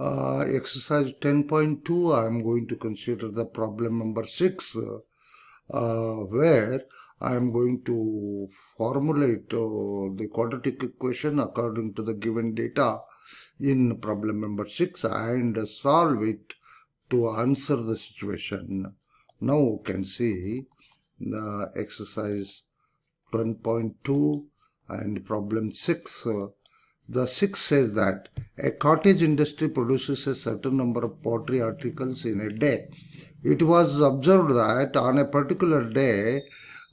uh, exercise 10.2 I am going to consider the problem number 6 uh, where I am going to formulate uh, the quadratic equation according to the given data in problem number 6 and solve it to answer the situation. Now you can see the exercise 10.2 and problem 6 uh, the sixth says that a cottage industry produces a certain number of pottery articles in a day. It was observed that on a particular day,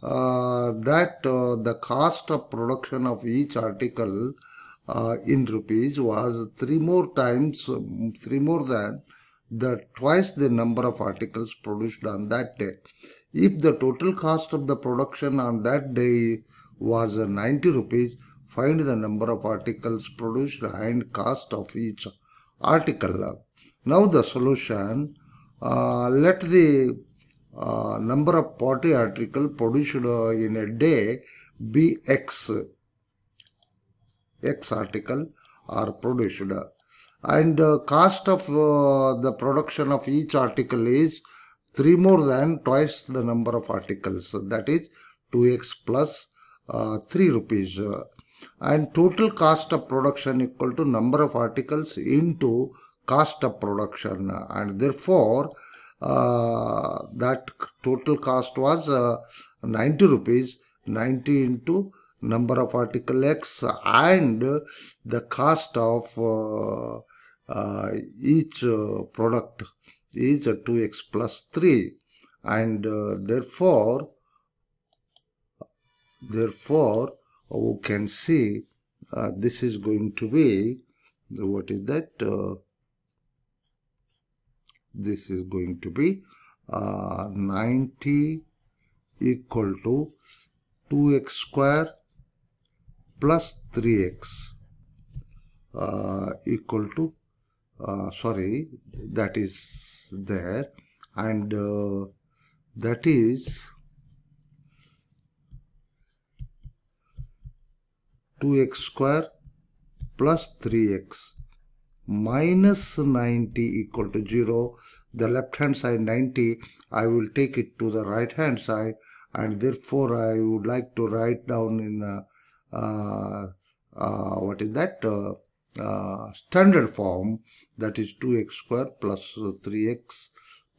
uh, that uh, the cost of production of each article uh, in rupees was three more times, um, three more than the twice the number of articles produced on that day. If the total cost of the production on that day was 90 rupees, Find the number of articles produced and cost of each article. Now the solution, uh, let the uh, number of potty articles produced in a day be x. x article are produced and uh, cost of uh, the production of each article is 3 more than twice the number of articles that is 2x plus, uh, 3 rupees and total cost of production equal to number of articles into cost of production and therefore uh, that total cost was uh, 90 rupees 90 into number of article x and the cost of uh, uh each uh, product is 2x plus 3 and uh, therefore therefore we can say uh, this is going to be what is that uh, this is going to be uh, 90 equal to 2x square plus 3x uh, equal to uh, sorry that is there and uh, that is 2x square plus 3x minus 90 equal to 0 the left hand side 90 I will take it to the right hand side and therefore I would like to write down in uh, uh, uh, what is that uh, uh, standard form that is 2x square plus 3x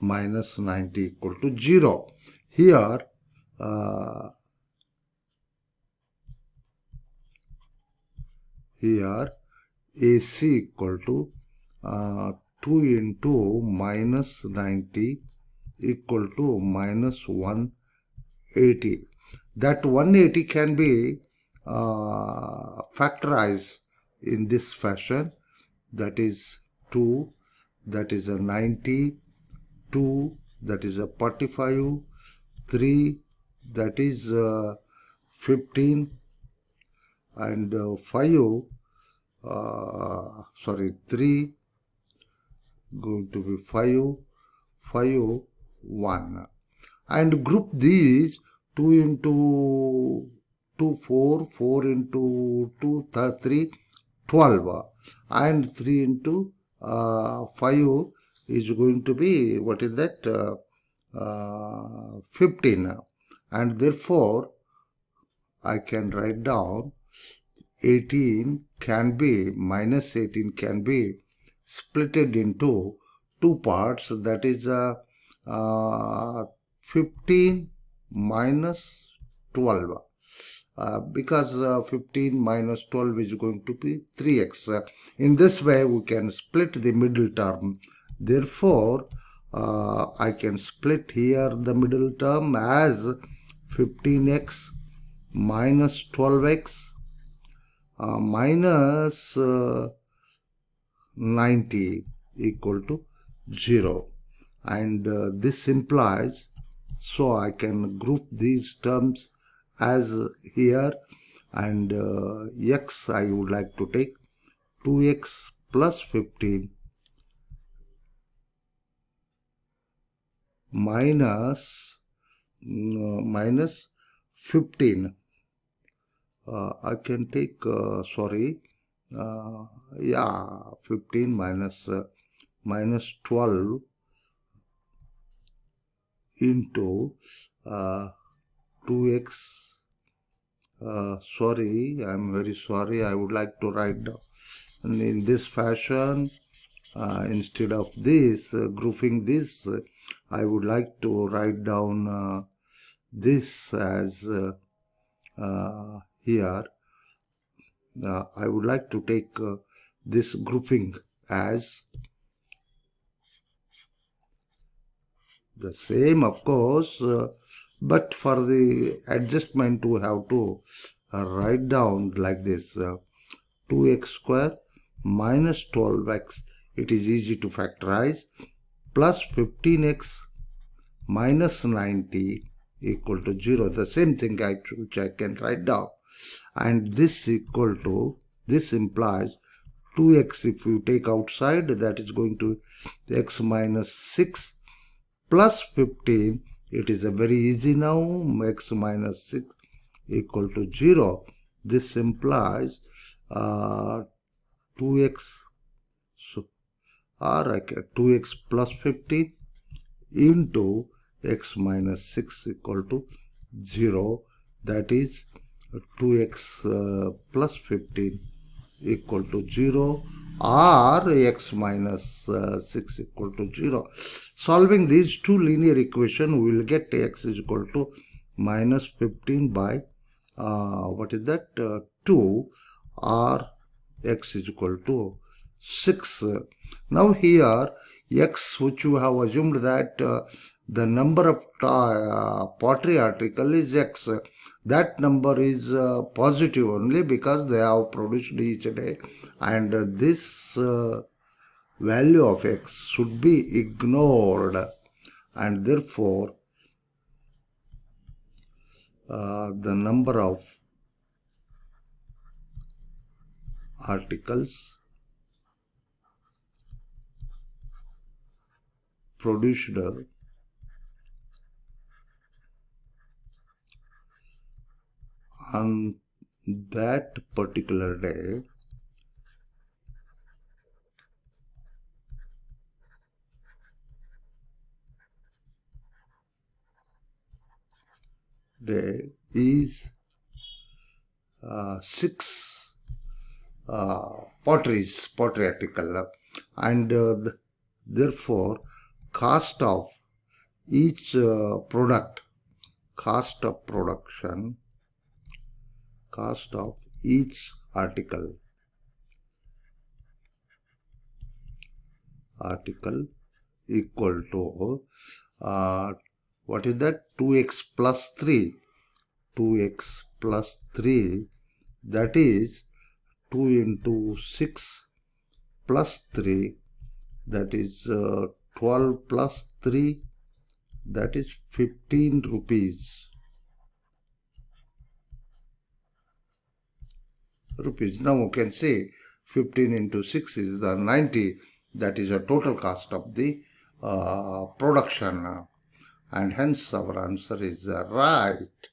minus 90 equal to 0 here uh, here AC equal to uh, 2 into minus 90 equal to minus 180. That 180 can be uh, factorized in this fashion that is 2 that is a 90 2 that is a 45 3 that is uh, 15 and uh, 5 uh, sorry 3 going to be 5 5 1 and group these 2 into 2 4 4 into 2 3 12 and 3 into uh, 5 is going to be what is that uh, uh 15 and therefore I can write down 18 can be, minus 18 can be splitted into two parts that is uh, uh, 15 minus 12 uh, because uh, 15 minus 12 is going to be 3x. Uh, in this way, we can split the middle term. Therefore, uh, I can split here the middle term as 15x minus 12x uh, minus, uh, 90 equal to 0 and uh, this implies so I can group these terms as here and uh, x I would like to take 2x plus 15 minus, mm, uh, minus 15 uh, I can take, uh, sorry, uh, yeah, 15 minus, minus 12 into 2x uh, sorry I'm very sorry I would like to write down in this fashion uh, instead of this uh, grouping this I would like to write down this as here, uh, I would like to take uh, this grouping as the same of course uh, but for the adjustment we have to uh, write down like this 2x uh, square minus 12x it is easy to factorize plus 15x minus 90 equal to 0 the same thing I, which I can write down and this equal to this implies 2x if you take outside that is going to x minus 6 plus 15 it is a very easy now x minus 6 equal to 0 this implies uh, 2x so or I 2x plus 15 into x minus 6 equal to 0 that is 2x uh, plus 15 equal to 0 or x minus, uh, 6 equal to 0. Solving these two linear equation we will get x is equal to minus 15 by uh, what is that 2 or x is equal to 6. Now here X which you have assumed that uh, the number of uh, pottery article is X. That number is uh, positive only because they have produced each day and this uh, value of X should be ignored and therefore uh, the number of articles produced on that particular day day is uh, six uh, potteries, pottery article, and uh, th therefore cost of each uh, product cost of production cost of each article article equal to uh, what is that 2x plus 3 2x plus 3 that is 2 into 6 plus 3 that is uh, 12 plus 3 that is 15 rupees rupees now you can say 15 into 6 is the 90 that is a total cost of the uh, production and hence our answer is uh, right